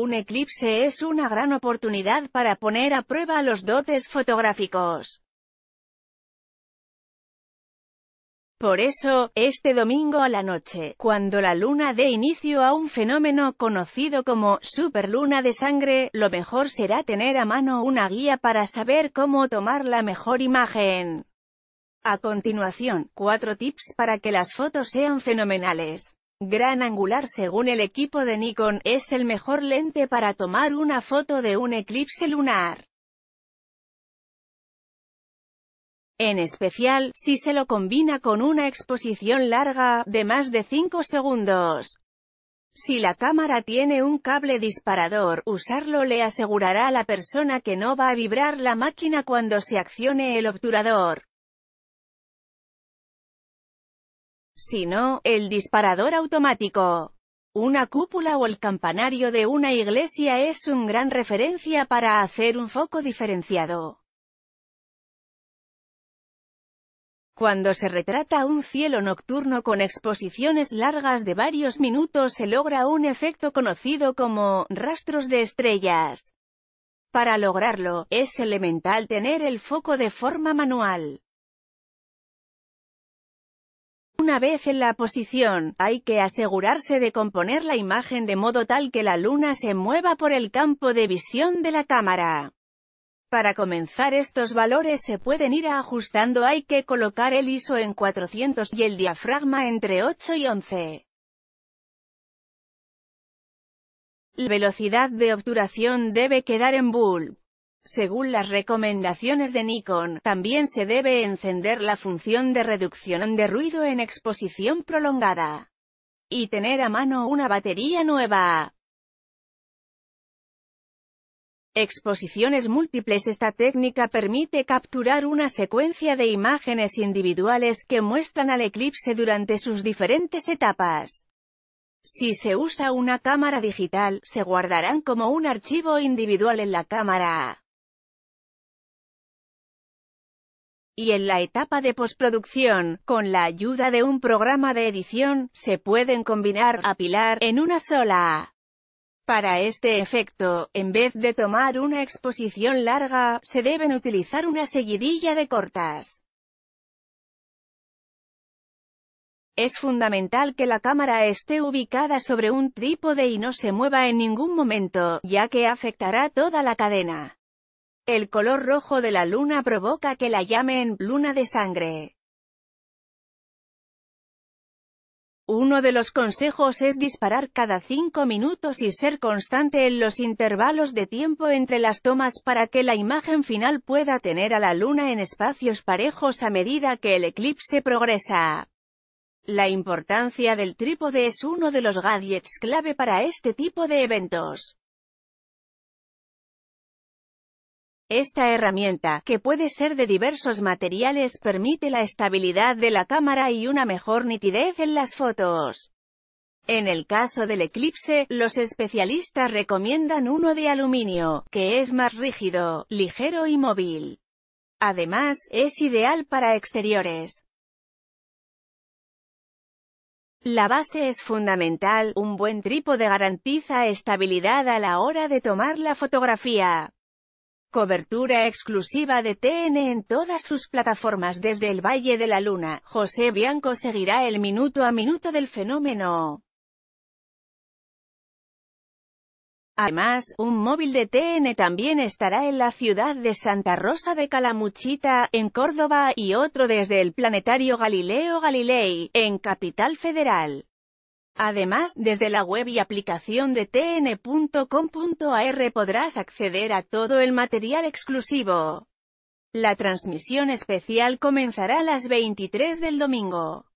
un eclipse es una gran oportunidad para poner a prueba los dotes fotográficos. Por eso, este domingo a la noche, cuando la luna dé inicio a un fenómeno conocido como superluna de sangre, lo mejor será tener a mano una guía para saber cómo tomar la mejor imagen. A continuación, cuatro tips para que las fotos sean fenomenales gran angular según el equipo de Nikon, es el mejor lente para tomar una foto de un eclipse lunar. En especial, si se lo combina con una exposición larga, de más de 5 segundos. Si la cámara tiene un cable disparador, usarlo le asegurará a la persona que no va a vibrar la máquina cuando se accione el obturador. sino, el disparador automático. Una cúpula o el campanario de una iglesia es un gran referencia para hacer un foco diferenciado. Cuando se retrata un cielo nocturno con exposiciones largas de varios minutos se logra un efecto conocido como rastros de estrellas. Para lograrlo, es elemental tener el foco de forma manual. Una vez en la posición, hay que asegurarse de componer la imagen de modo tal que la luna se mueva por el campo de visión de la cámara. Para comenzar estos valores se pueden ir ajustando hay que colocar el ISO en 400 y el diafragma entre 8 y 11. La velocidad de obturación debe quedar en bull. Según las recomendaciones de Nikon, también se debe encender la función de reducción de ruido en exposición prolongada. Y tener a mano una batería nueva. Exposiciones múltiples Esta técnica permite capturar una secuencia de imágenes individuales que muestran al eclipse durante sus diferentes etapas. Si se usa una cámara digital, se guardarán como un archivo individual en la cámara. y en la etapa de postproducción, con la ayuda de un programa de edición, se pueden combinar, apilar, en una sola. Para este efecto, en vez de tomar una exposición larga, se deben utilizar una seguidilla de cortas. Es fundamental que la cámara esté ubicada sobre un trípode y no se mueva en ningún momento, ya que afectará toda la cadena. El color rojo de la luna provoca que la llamen «luna de sangre». Uno de los consejos es disparar cada 5 minutos y ser constante en los intervalos de tiempo entre las tomas para que la imagen final pueda tener a la luna en espacios parejos a medida que el eclipse progresa. La importancia del trípode es uno de los gadgets clave para este tipo de eventos. Esta herramienta, que puede ser de diversos materiales, permite la estabilidad de la cámara y una mejor nitidez en las fotos. En el caso del eclipse, los especialistas recomiendan uno de aluminio, que es más rígido, ligero y móvil. Además, es ideal para exteriores. La base es fundamental, un buen trípode garantiza estabilidad a la hora de tomar la fotografía. Cobertura exclusiva de TN en todas sus plataformas desde el Valle de la Luna. José Bianco seguirá el minuto a minuto del fenómeno. Además, un móvil de TN también estará en la ciudad de Santa Rosa de Calamuchita, en Córdoba, y otro desde el Planetario Galileo Galilei, en Capital Federal. Además, desde la web y aplicación de tn.com.ar podrás acceder a todo el material exclusivo. La transmisión especial comenzará a las 23 del domingo.